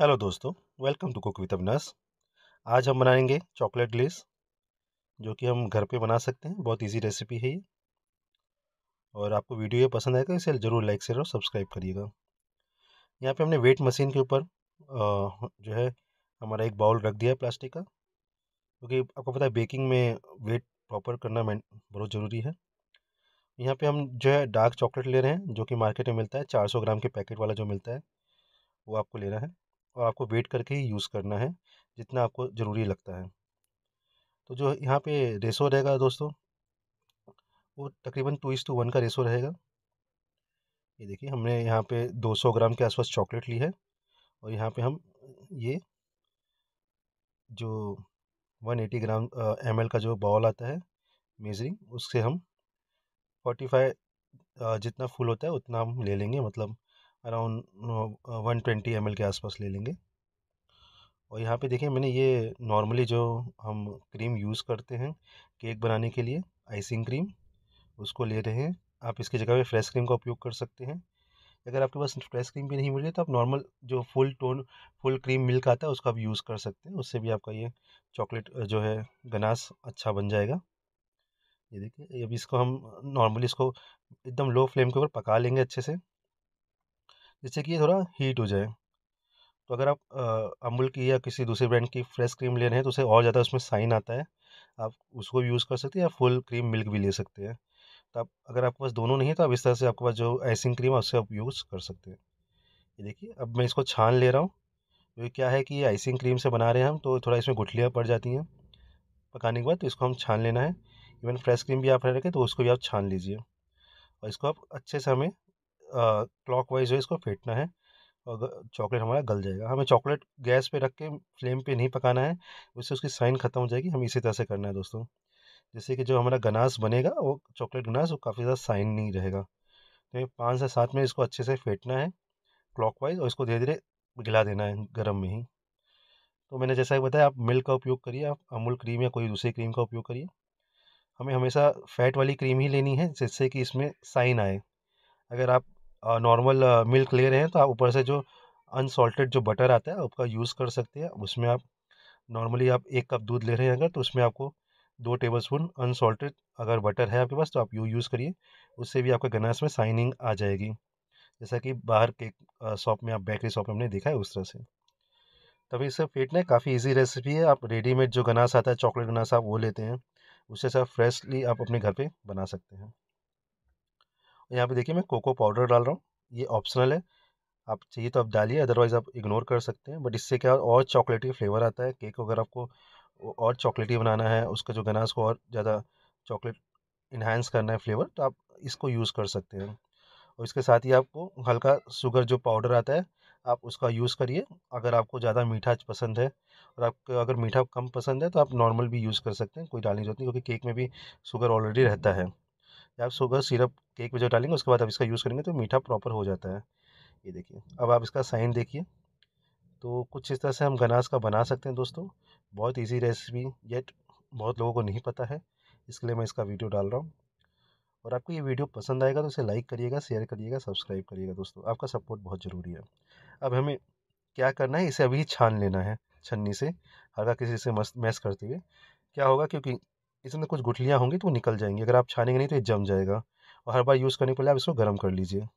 hello दोस्तों welcome to cook with Avinash आज हम बनाएंगे चॉकलेट ग्लेस जो कि हम घर पे बना सकते हैं बहुत इजी रेसिपी है ये और आपको वीडियो ये पसंद आएगा इसे ज़रूर लाइक शेयर और सब्सक्राइब करिएगा यहाँ पे हमने वेट मशीन के ऊपर जो है हमारा एक बाउल रख दिया है प्लास्टिक का क्योंकि तो आपको पता है बेकिंग में वेट प्रॉपर करना बहुत ज़रूरी है यहाँ पर हम जो है डार्क चॉकलेट ले रहे हैं जो कि मार्केट में मिलता है चार ग्राम के पैकेट वाला जो मिलता है वो आपको लेना है और आपको वेट करके ही यूज़ करना है जितना आपको ज़रूरी लगता है तो जो यहाँ पे रेसो रहेगा दोस्तों वो तकरीबन टू इस टू वन का रेसो रहेगा ये देखिए हमने यहाँ पे 200 ग्राम के आसपास चॉकलेट ली है और यहाँ पे हम ये जो 180 ग्राम एम का जो बॉल आता है मेजरिंग उससे हम 45 जितना फुल होता है उतना हम ले लेंगे मतलब अराउंड वन ट्वेंटी एम के आसपास ले लेंगे और यहाँ पे देखिए मैंने ये नॉर्मली जो हम क्रीम यूज़ करते हैं केक बनाने के लिए आइसिंग क्रीम उसको ले रहे हैं आप इसकी जगह पे फ्रेश क्रीम का उपयोग कर सकते हैं अगर आपके पास फ्रेश क्रीम भी नहीं मिल रही तो आप नॉर्मल जो full tone full cream milk आता है उसका आप यूज़ कर सकते हैं उससे भी आपका ये चॉकलेट जो है गनास अच्छा बन जाएगा ये देखिए अभी इसको हम नॉर्मली इसको एकदम लो फ्लेम के ऊपर पका लेंगे अच्छे से जिससे कि ये थोड़ा हीट हो जाए तो अगर आप अमूल की या किसी दूसरे ब्रांड की फ्रेश क्रीम ले रहे हैं तो उसे और ज़्यादा उसमें साइन आता है आप उसको भी यूज़ कर सकते हैं या फुल क्रीम मिल्क भी ले सकते हैं तो आप अगर आपके पास दोनों नहीं है तो आप इस तरह से आपके पास जो आइसिंग क्रीम है उससे आप यूज़ कर सकते हैं ये देखिए अब मैं इसको छान ले रहा हूँ तो क्या है कि ये आइसिंग क्रीम से बना रहे हैं हम तो थोड़ा इसमें गुठलियाँ पड़ जाती हैं पकाने के बाद तो इसको हम छान लेना है इवन फ्रेश क्रीम भी आप रखें तो उसको भी आप छान लीजिए और इसको आप अच्छे से हमें क्लॉक वाइज इसको फेंटना है और चॉकलेट हमारा गल जाएगा हमें चॉकलेट गैस पे रख के फ्लेम पे नहीं पकाना है उससे उसकी साइन ख़त्म हो जाएगी हमें इसी तरह से करना है दोस्तों जैसे कि जो हमारा गनास बनेगा वो चॉकलेट गनास वो काफ़ी ज़्यादा साइन नहीं रहेगा तो ये पाँच से सात में इसको अच्छे से फेंटना है वाइज और इसको धीरे धीरे गिला देना है गर्म में ही तो मैंने जैसा कि बताया आप मिल्क का उपयोग करिए आप अमूल क्रीम या कोई दूसरी क्रीम का उपयोग करिए हमें हमेशा फ़ैट वाली क्रीम ही लेनी है जिससे कि इसमें साइन आए अगर आप नॉर्मल मिल्क ले रहे हैं तो आप ऊपर से जो अनसॉल्टेड जो बटर आता है उसका यूज़ कर सकते हैं उसमें आप नॉर्मली आप एक कप दूध ले रहे हैं अगर तो उसमें आपको दो टेबल स्पून अनसॉल्टेड अगर बटर है आपके पास तो आप यू यूज़ करिए उससे भी आपके गनास में साइनिंग आ जाएगी जैसा कि बाहर केक शॉप में आप बेकरी शॉप में हमने देखा है उस तरह से तभी इसे फेटना है काफ़ी इजी रेसिपी है आप रेडीमेड जो गनास आता है चॉकलेट गनास आप वो लेते हैं उससे सब फ्रेशली आप अपने घर पे बना सकते हैं यहाँ पे देखिए मैं कोको पाउडर डाल रहा हूँ ये ऑप्शनल है आप चाहिए तो आप डालिए अदरवाइज़ आप इग्नोर कर सकते हैं बट इससे क्या और चॉकलेटी फ्लेवर आता है केक अगर आपको और चॉकलेटी बनाना है उसका जो गनास को और ज़्यादा चॉकलेट इन्हांस करना है फ्लेवर तो आप इसको यूज़ कर सकते हैं और इसके साथ ही आपको हल्का शुगर जो पाउडर आता है आप उसका यूज़ करिए अगर आपको ज़्यादा मीठा पसंद है और आपको अगर मीठा कम पसंद है तो आप नॉर्मल भी यूज़ कर सकते हैं कोई डालने की जरूरत नहीं क्योंकि केक में भी शुगर ऑलरेडी रहता है आप शुगर सिरप केक में डालेंगे उसके बाद आप इसका यूज़ करेंगे तो मीठा प्रॉपर हो जाता है ये देखिए अब आप इसका साइन देखिए तो कुछ इस तरह से हम गनास का बना सकते हैं दोस्तों बहुत इजी रेसिपी येट बहुत लोगों को नहीं पता है इसके लिए मैं इसका वीडियो डाल रहा हूँ और आपको ये वीडियो पसंद आएगा तो इसे लाइक करिएगा शेयर करिएगा सब्सक्राइब करिएगा दोस्तों आपका सपोर्ट बहुत ज़रूरी है अब हमें क्या करना है इसे अभी छान लेना है छन्नी से हल्का किसी से मस्त मैस करते हुए क्या होगा क्योंकि इसमें तो कुछ गुठलियाँ होंगी तो वो निकल जाएंगी अगर आप छानेंगे नहीं तो ये जम जाएगा और हर बार यूज़ करने के पहले आप इसको गर्म कर लीजिए